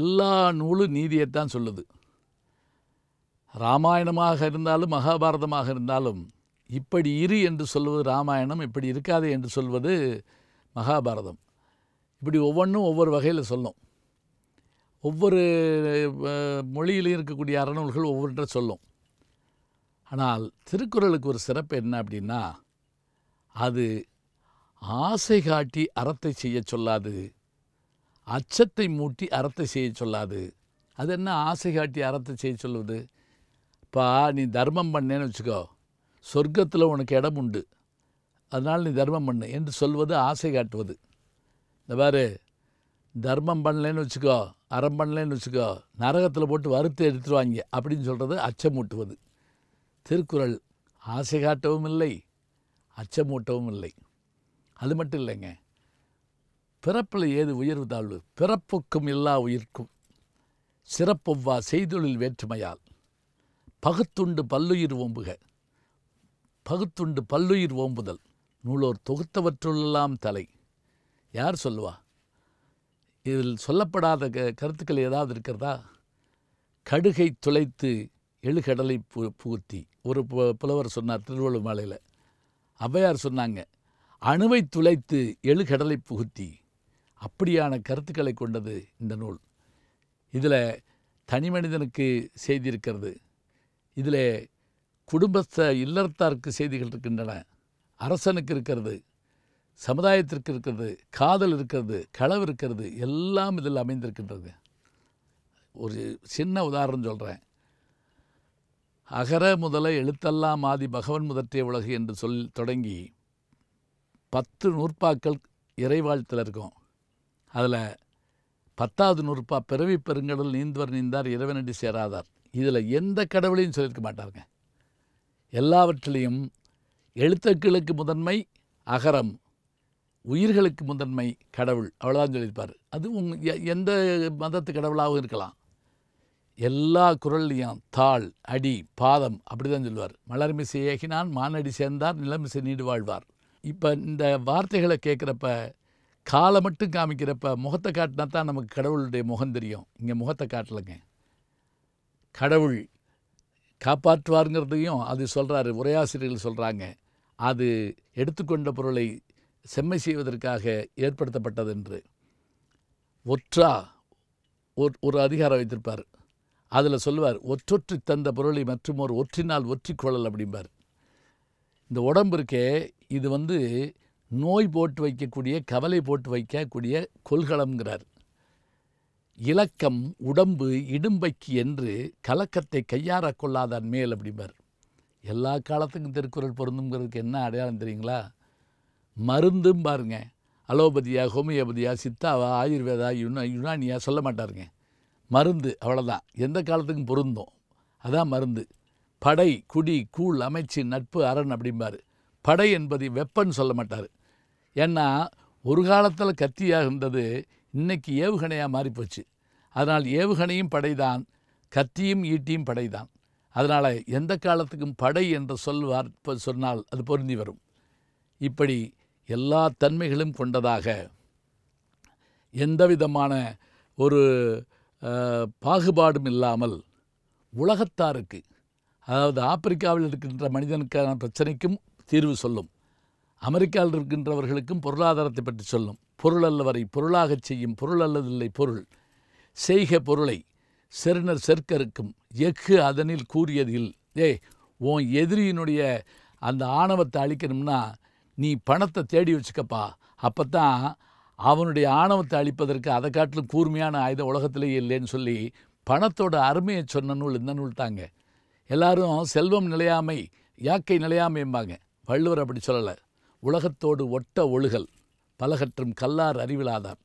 எல்லா நூலும் நீதியைத்தான் சொல்லுது ராமாயணமாக இருந்தாலும் மகாபாரதமாக இருந்தாலும் இப்படி இரு என்று சொல்வது ராமாயணம் இப்படி இருக்காது என்று சொல்வது மகாபாரதம் இப்படி ஒவ்வொன்றும் ஒவ்வொரு வகையில் சொல்லும் ஒவ்வொரு மொழியிலையும் இருக்கக்கூடிய அறநூல்கள் ஒவ்வொன்றை சொல்லும் ஆனால் திருக்குறளுக்கு ஒரு சிறப்பு என்ன அப்படின்னா அது ஆசை காட்டி அறத்தை செய்ய சொல்லாது அச்சத்தை மூட்டி அறத்தை செய்ய சொல்லாது அது என்ன ஆசை காட்டி அறத்தை செய்ய சொல்லுவது பா நீ தர்மம் பண்ணேன்னு வச்சுக்கோ சொர்க்கத்தில் உனக்கு இடம் உண்டு அதனால் நீ தர்மம் பண்ணு என்று சொல்வது ஆசை காட்டுவது இந்த பாரு தர்மம் பண்ணலன்னு வச்சுக்கோ அறம் பண்ணலன்னு வச்சுக்கோ நரகத்தில் போட்டு வறுத்து எடுத்துருவாங்க அப்படின்னு சொல்கிறது அச்சமூட்டுவது திருக்குறள் ஆசை காட்டவும் இல்லை அச்சமூட்டவும் இல்லை அது மட்டும் இல்லைங்க பிறப்பில் ஏது உயர்வு தாழ்வு பிறப்புக்கும் இல்லா உயிர்க்கும் சிறப்பொவ்வா செய்தொழில் வேற்றுமையால் பகுத்துண்டு பல்லுயிர் ஓம்புக பகுத்துண்டு பல்லுயிர் ஓம்புதல் நூலோர் தொகுத்தவற்றுள்ளெல்லாம் தலை யார் சொல்லுவா இதில் சொல்லப்படாத க கருத்துக்கள் ஏதாவது இருக்கிறதா கடுகை துளைத்து எழுகடலை பு புகுத்தி ஒரு புலவர் சொன்னார் திருவள்ளுவர் மாலையில் ஔவையார் சொன்னாங்க அணுவை துளைத்து எழுகடலை புகுத்தி அப்படியான கருத்துக்களை கொண்டது இந்த நூல் இதில் தனி மனிதனுக்கு செய்தி இருக்கிறது இதில் குடும்பத்தை இல்லறத்தாருக்கு செய்திகள் இருக்கின்றன அரசனுக்கு இருக்கிறது சமுதாயத்திற்கு இருக்கிறது காதல் இருக்கிறது களவு இருக்கிறது எல்லாம் இதில் அமைந்திருக்கின்றது ஒரு சின்ன உதாரணம் சொல்கிறேன் அகர முதல எழுத்தெல்லாம் ஆதி பகவன் முதற்றிய உலகு என்று சொல் தொடங்கி பத்து நூற்பாக்கள் இறைவாழ்த்தில் இருக்கும் அதில் பத்தாவது நூறுப்பா பிறவி பெருங்கடல் நீந்தவர் நீந்தார் இறைவனடி சேராதார் இதில் எந்த கடவுளையும் சொல்லியிருக்க மாட்டாருங்க எல்லாவற்றிலையும் எழுத்துக்களுக்கு முதன்மை அகரம் உயிர்களுக்கு முதன்மை கடவுள் அவ்வளோதான் சொல்லியிருப்பார் அது உங் எந்த மதத்து கடவுளாகவும் இருக்கலாம் எல்லா குரல்லையும் தாள் அடி பாதம் அப்படி தான் சொல்லுவார் மலர்மிசை ஏகினான் மானடி சேர்ந்தார் நிலமிசை நீடு வாழ்வார் இப்போ இந்த வார்த்தைகளை கேட்குறப்ப காலை மட்டும் காமிக்கிறப்ப முகத்தை காட்டினா தான் நமக்கு கடவுளுடைய முகம் தெரியும் இங்கே முகத்தை காட்டலைங்க கடவுள் காப்பாற்றுவாருங்கிறதையும் அது சொல்கிறாரு உரையாசிரியர்கள் சொல்கிறாங்க அது எடுத்துக்கொண்ட பொருளை செம்மை செய்வதற்காக ஏற்படுத்தப்பட்டது என்று ஒற்றா ஒரு ஒரு அதிகாரம் வைத்திருப்பார் அதில் சொல்லுவார் ஒற்றொற்றி தந்த பொருளை மற்றும் ஒரு ஒற்றினால் ஒற்றிக்கொள்ளல் அப்படிம்பார் இந்த உடம்பு இருக்கே இது வந்து நோய் போட்டு வைக்கக்கூடிய கவலை போட்டு வைக்கக்கூடிய கொள்கலம்ங்கிறார் இலக்கம் உடம்பு இடும்பைக்கு என்று கலக்கத்தை கையாற கொள்ளாதான் மேல் அப்படிம்பார் எல்லா காலத்துக்கும் திருக்குறள் பொருந்துங்கிறதுக்கு என்ன அடையாளம் தெரியுங்களா மருந்தும் பாருங்க அலோபதியா ஹோமியோபதியா சித்தாவா ஆயுர்வேதா யுனா யுனானியா சொல்ல மாட்டாருங்க மருந்து அவ்வளோதான் எந்த காலத்துக்கும் பொருந்தும் அதான் மருந்து படை குடி கூழ் அமைச்சு நட்பு அரண் அப்படிம்பாரு படை என்பதை வெப்பன் சொல்ல மாட்டார் ஏன்னா ஒரு காலத்தில் கத்தியாக இருந்தது இன்றைக்கி ஏவுகணையாக மாறிப்போச்சு அதனால் ஏவுகணையும் படைதான் கத்தியும் ஈட்டியும் படைதான் அதனால் எந்த காலத்துக்கும் படை என்று சொல் வார்ப்ப சொன்னால் அது பொருந்தி வரும் இப்படி எல்லா தன்மைகளும் கொண்டதாக எந்த விதமான ஒரு பாகுபாடும் இல்லாமல் உலகத்தாருக்கு அதாவது ஆப்பிரிக்காவில் இருக்கின்ற மனிதனுக்கான பிரச்சனைக்கும் தீர்வு சொல்லும் அமெரிக்காவில் இருக்கின்றவர்களுக்கும் பொருளாதாரத்தை பற்றி சொல்லும் பொருள் அல்லவரை பொருளாகச் செய்யும் பொருள் அல்லதில்லை பொருள் செய்க பொருளை செருணர் செற்கருக்கும் எஃகு அதனில் கூறியதில் ஏய் உன் எதிரியினுடைய அந்த ஆணவத்தை அழிக்கணும்னா நீ பணத்தை தேடி வச்சுக்கப்பா அப்போ தான் அவனுடைய ஆணவத்தை அழிப்பதற்கு அதை காட்டிலும் கூர்மையான ஆயுத உலகத்திலேயே இல்லைன்னு சொல்லி பணத்தோட அருமையை சொன்ன நூல் இந்த நூல் தாங்க எல்லாரும் செல்வம் நிலையாமை யாக்கை நிலையாமைம்பாங்க வள்ளுவர் அப்படி சொல்லலை உலகத்தோடு ஒட்ட ஒழுகல் பலகற்றும் கல்லார் அறிவிலாதார்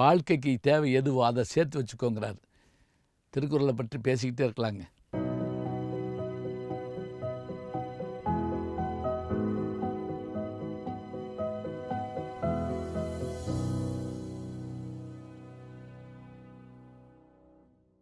வாழ்க்கைக்கு தேவை எதுவோ அதை சேர்த்து வச்சுக்கோங்கிறார் திருக்குறளை பற்றி பேசிக்கிட்டே இருக்கலாங்க